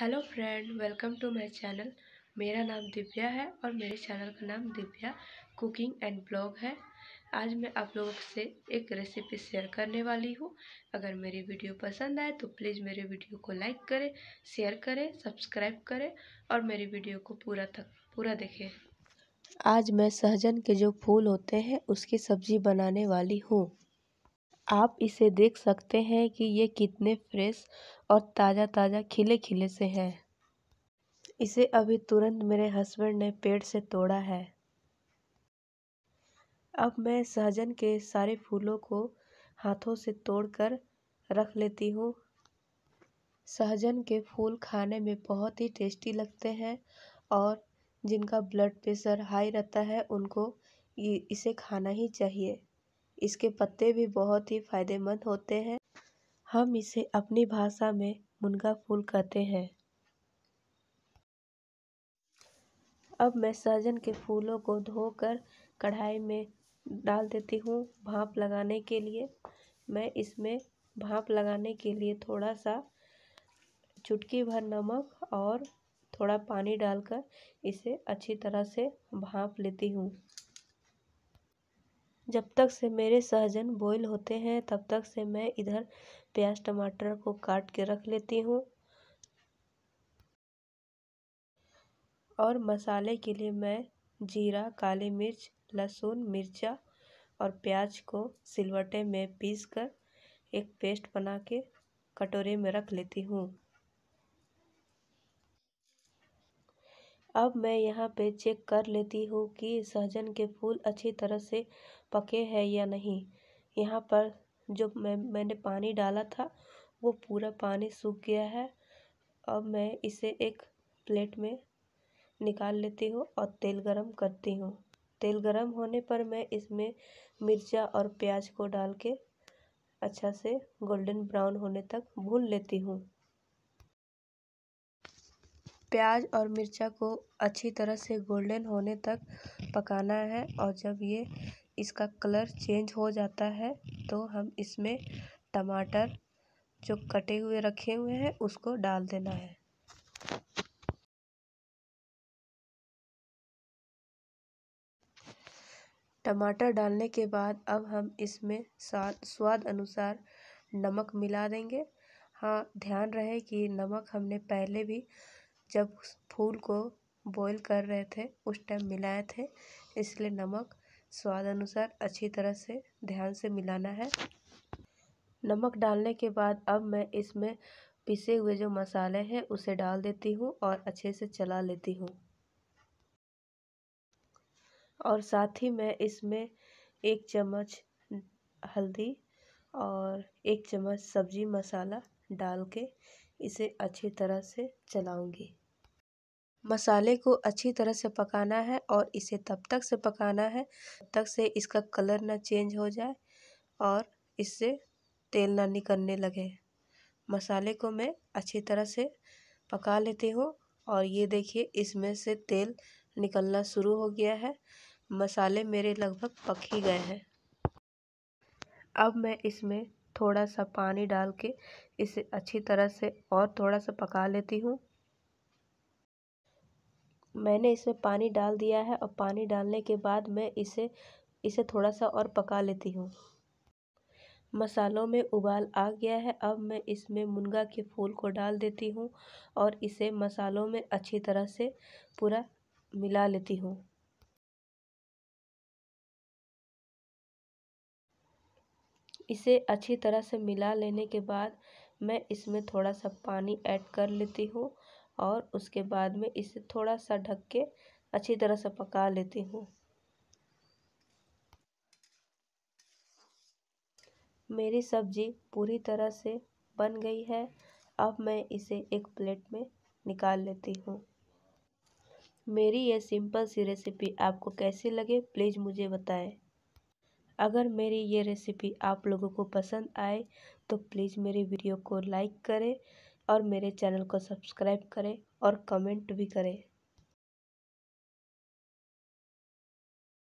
hello friend welcome to my channel मेरा नाम दिव्या है और मेरे चैनल का नाम दिव्या कुकिंग एंड ब्लॉग है आज मैं आप लोगों से एक रेसिपी शेयर करने वाली हूँ अगर मेरी वीडियो पसंद आए तो प्लीज़ मेरे वीडियो को लाइक करें शेयर करें सब्सक्राइब करें और मेरी वीडियो को पूरा तक पूरा देखें आज मैं सहजन के जो फूल होते हैं उसकी सब्ज़ी बनाने वाली हूँ आप इसे देख सकते हैं कि ये कितने फ्रेश और ताजा ताजा खिले खिले से हैं इसे अभी तुरंत मेरे हस्बैंड ने पेड़ से तोड़ा है अब मैं सहजन के सारे फूलों को हाथों से तोड़कर रख लेती हूँ सहजन के फूल खाने में बहुत ही टेस्टी लगते हैं और जिनका ब्लड प्रेशर हाई रहता है उनको इसे खाना ही चाहिए इसके पत्ते भी बहुत ही फायदेमंद होते हैं हम इसे अपनी भाषा में मुनगा फूल कहते हैं अब मैं सहजन के फूलों को धोकर कढ़ाई में डाल देती हूँ भाप लगाने के लिए मैं इसमें भाप लगाने के लिए थोड़ा सा चुटकी भर नमक और थोड़ा पानी डालकर इसे अच्छी तरह से भाप लेती हूँ जब तक से मेरे सहजन बॉईल होते हैं तब तक से मैं इधर प्याज टमाटर को काट के रख लेती हूँ और मसाले के लिए मैं जीरा काली मिर्च लहसुन मिर्चा और प्याज को सिलवटे में पीस कर एक पेस्ट बना के कटोरे में रख लेती हूँ अब मैं यहाँ पे चेक कर लेती हूँ कि सहजन के फूल अच्छी तरह से पके हैं या नहीं यहाँ पर जो मैं मैंने पानी डाला था वो पूरा पानी सूख गया है अब मैं इसे एक प्लेट में निकाल लेती हूँ और तेल गरम करती हूँ तेल गरम होने पर मैं इसमें मिर्चा और प्याज को डाल के अच्छा से गोल्डन ब्राउन होने तक भून लेती हूँ प्याज और मिर्चा को अच्छी तरह से गोल्डन होने तक पकाना है और जब ये इसका कलर चेंज हो जाता है तो हम इसमें टमाटर जो कटे हुए रखे हुए हैं उसको डाल देना है टमाटर डालने के बाद अब हम इसमें स्वाद स्वाद अनुसार नमक मिला देंगे हाँ ध्यान रहे कि नमक हमने पहले भी जब फूल को बॉईल कर रहे थे उस टाइम मिलाए थे इसलिए नमक स्वाद अनुसार अच्छी तरह से ध्यान से मिलाना है नमक डालने के बाद अब मैं इसमें पिसे हुए जो मसाले हैं उसे डाल देती हूँ और अच्छे से चला लेती हूँ और साथ ही मैं इसमें एक चम्मच हल्दी और एक चम्मच सब्जी मसाला डाल के इसे अच्छी तरह से चलाऊँगी मसाले को अच्छी तरह से पकाना है और इसे तब तक से पकाना है तब तक से इसका कलर ना चेंज हो जाए और इससे तेल ना निकलने लगे मसाले को मैं अच्छी तरह से पका लेती हूँ और ये देखिए इसमें से तेल निकलना शुरू हो गया है मसाले मेरे लगभग पक ही गए हैं अब मैं इसमें थोड़ा सा पानी डाल के इसे अच्छी तरह से और थोड़ा सा पका लेती हूँ मैंने इसमें पानी डाल दिया है और पानी डालने के बाद मैं इसे इसे थोड़ा सा और पका लेती हूँ मसालों में उबाल आ गया है अब मैं इसमें मुनगा के फूल को डाल देती हूँ और इसे मसालों में अच्छी तरह से पूरा मिला लेती हूँ इसे अच्छी तरह से मिला लेने के बाद मैं इसमें थोड़ा सा पानी ऐड कर लेती हूँ और उसके बाद में इसे थोड़ा सा ढक के अच्छी तरह से पका लेती हूँ मेरी सब्ज़ी पूरी तरह से बन गई है अब मैं इसे एक प्लेट में निकाल लेती हूँ मेरी ये सिंपल सी रेसिपी आपको कैसी लगे प्लीज़ मुझे बताएं अगर मेरी ये रेसिपी आप लोगों को पसंद आए तो प्लीज़ मेरी वीडियो को लाइक करें और मेरे चैनल को सब्सक्राइब करें और कमेंट भी करें